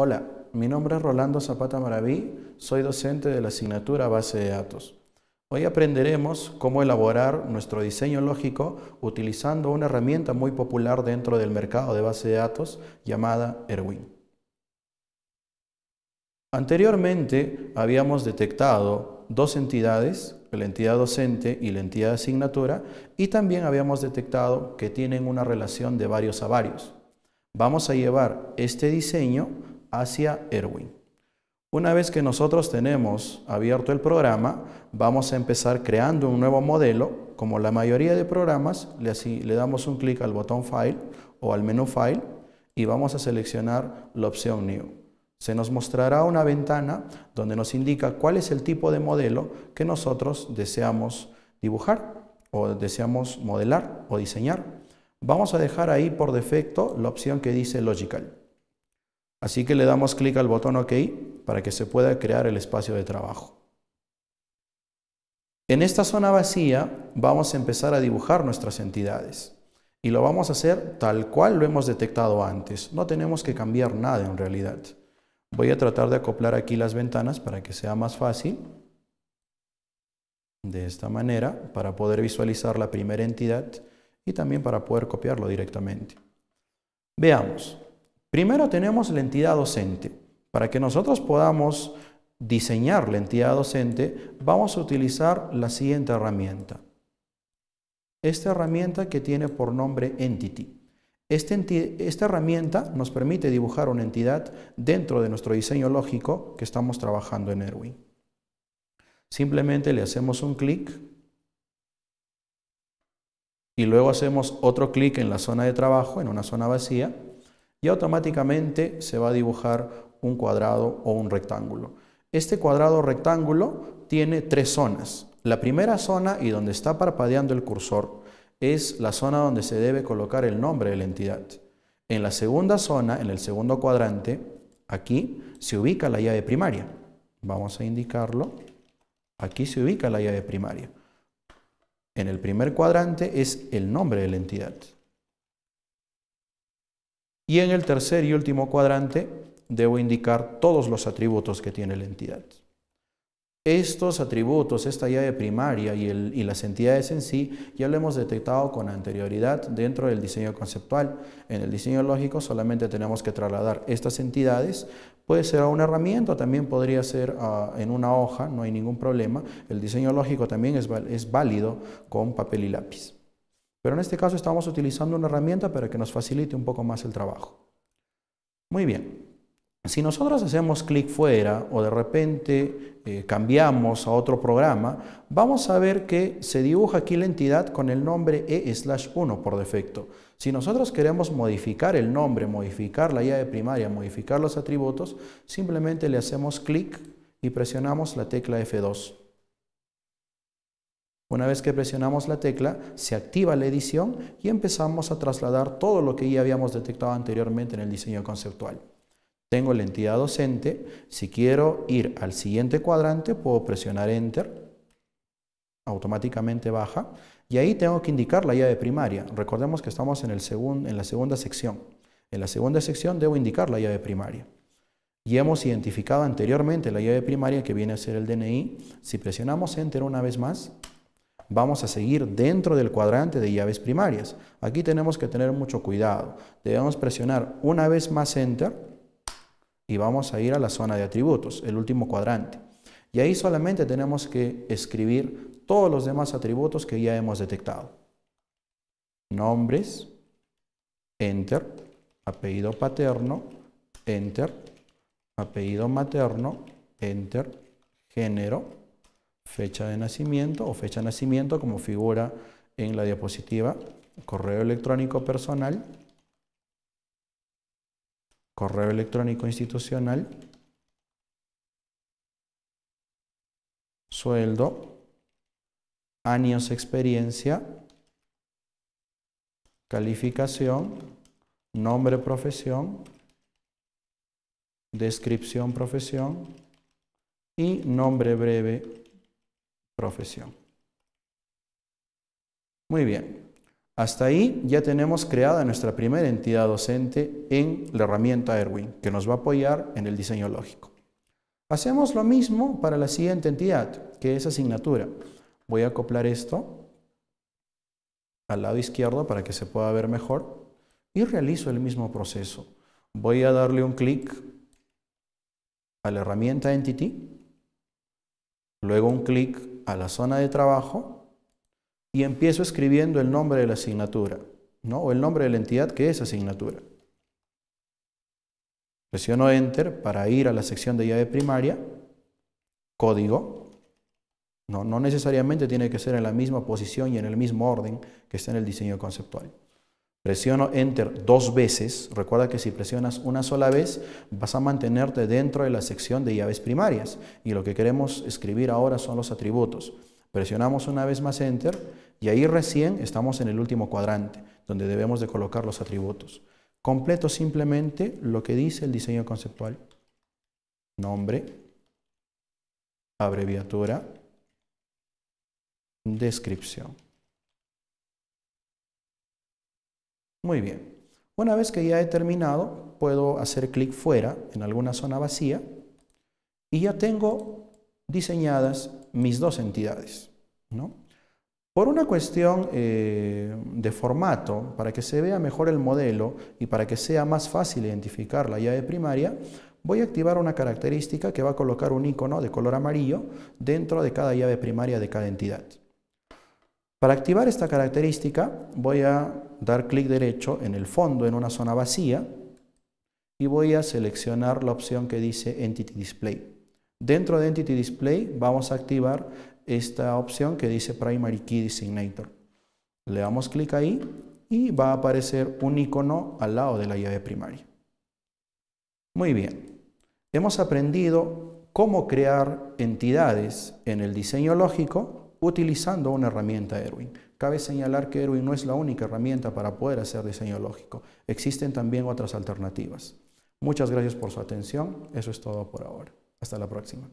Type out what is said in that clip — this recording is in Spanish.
Hola, mi nombre es Rolando Zapata Maraví, soy docente de la asignatura Base de Datos. Hoy aprenderemos cómo elaborar nuestro diseño lógico utilizando una herramienta muy popular dentro del mercado de base de datos llamada Erwin. Anteriormente habíamos detectado dos entidades, la entidad docente y la entidad asignatura, y también habíamos detectado que tienen una relación de varios a varios. Vamos a llevar este diseño hacia Erwin. Una vez que nosotros tenemos abierto el programa, vamos a empezar creando un nuevo modelo. Como la mayoría de programas, le, damos un clic al botón File o al menú File y vamos a seleccionar la opción New. Se nos mostrará una ventana donde nos indica cuál es el tipo de modelo que nosotros deseamos dibujar o deseamos modelar o diseñar. Vamos a dejar ahí por defecto la opción que dice Logical. Así que le damos clic al botón OK para que se pueda crear el espacio de trabajo. En esta zona vacía vamos a empezar a dibujar nuestras entidades y lo vamos a hacer tal cual lo hemos detectado antes. No tenemos que cambiar nada en realidad. Voy a tratar de acoplar aquí las ventanas para que sea más fácil. De esta manera, para poder visualizar la primera entidad y también para poder copiarlo directamente. Veamos. Primero tenemos la entidad docente. Para que nosotros podamos diseñar la entidad docente, vamos a utilizar la siguiente herramienta. Esta herramienta que tiene por nombre Entity. Este esta herramienta nos permite dibujar una entidad dentro de nuestro diseño lógico que estamos trabajando en Erwin. Simplemente le hacemos un clic y luego hacemos otro clic en la zona de trabajo, en una zona vacía, y automáticamente se va a dibujar un cuadrado o un rectángulo. Este cuadrado rectángulo tiene tres zonas. La primera zona y donde está parpadeando el cursor es la zona donde se debe colocar el nombre de la entidad. En la segunda zona, en el segundo cuadrante, aquí se ubica la llave primaria. Vamos a indicarlo. Aquí se ubica la llave primaria. En el primer cuadrante es el nombre de la entidad. Y en el tercer y último cuadrante debo indicar todos los atributos que tiene la entidad. Estos atributos, esta llave primaria y, las entidades en sí, ya lo hemos detectado con anterioridad dentro del diseño conceptual. En el diseño lógico solamente tenemos que trasladar estas entidades. Puede ser a una herramienta, también podría ser ah, en una hoja, no hay ningún problema. El diseño lógico también es válido con papel y lápiz. Pero en este caso estamos utilizando una herramienta para que nos facilite un poco más el trabajo. Muy bien. Si nosotros hacemos clic fuera o de repente eh, cambiamos a otro programa, vamos a ver que se dibuja aquí la entidad con el nombre e/1 por defecto. Si nosotros queremos modificar el nombre, modificar la llave primaria, modificar los atributos, simplemente le hacemos clic y presionamos la tecla F2. Una vez que presionamos la tecla, se activa la edición y empezamos a trasladar todo lo que ya habíamos detectado anteriormente en el diseño conceptual. Tengo la entidad docente. Si quiero ir al siguiente cuadrante, puedo presionar Enter. Automáticamente baja. Y ahí tengo que indicar la llave primaria. Recordemos que estamos en, el en la segunda sección. En la segunda sección debo indicar la llave primaria. Y hemos identificado anteriormente la llave primaria que viene a ser el DNI. Si presionamos Enter una vez más, vamos a seguir dentro del cuadrante de llaves primarias. Aquí tenemos que tener mucho cuidado. Debemos presionar una vez más Enter y vamos a ir a la zona de atributos, el último cuadrante. Y ahí solamente tenemos que escribir todos los demás atributos que ya hemos detectado. Nombres, Enter, apellido paterno, Enter, apellido materno, Enter, género, fecha de nacimiento o fecha de nacimiento como figura en la diapositiva, correo electrónico personal, correo electrónico institucional, sueldo, años experiencia, calificación, nombre profesión, descripción profesión y nombre breve profesión. Muy bien, hasta ahí ya tenemos creada nuestra primera entidad docente en la herramienta Erwin, que nos va a apoyar en el diseño lógico. Hacemos lo mismo para la siguiente entidad, que es asignatura. Voy a acoplar esto al lado izquierdo para que se pueda ver mejor y realizo el mismo proceso. Voy a darle un clic a la herramienta Entity, luego un clic a la zona de trabajo y empiezo escribiendo el nombre de la asignatura, ¿no? o el nombre de la entidad que es asignatura. Presiono Enter para ir a la sección de llave primaria, código. No, no necesariamente tiene que ser en la misma posición y en el mismo orden que está en el diseño conceptual. Presiono Enter dos veces. Recuerda que si presionas una sola vez, vas a mantenerte dentro de la sección de llaves primarias. Y lo que queremos escribir ahora son los atributos. Presionamos una vez más Enter y ahí recién estamos en el último cuadrante, donde debemos de colocar los atributos. Completo simplemente lo que dice el diseño conceptual. Nombre, abreviatura, descripción. Muy bien. Una vez que ya he terminado, puedo hacer clic fuera en alguna zona vacía y ya tengo diseñadas mis dos entidades. Por una cuestión eh, de formato, para que se vea mejor el modelo y para que sea más fácil identificar la llave primaria, voy a activar una característica que va a colocar un icono de color amarillo dentro de cada llave primaria de cada entidad. Para activar esta característica voy a dar clic derecho en el fondo en una zona vacía y voy a seleccionar la opción que dice Entity Display. Dentro de Entity Display vamos a activar esta opción que dice Primary Key Designator. Le damos clic ahí y va a aparecer un icono al lado de la llave primaria. Muy bien, hemos aprendido cómo crear entidades en el diseño lógico utilizando una herramienta Erwin. Cabe señalar que Erwin no es la única herramienta para poder hacer diseño lógico. Existen también otras alternativas. Muchas gracias por su atención. Eso es todo por ahora. Hasta la próxima.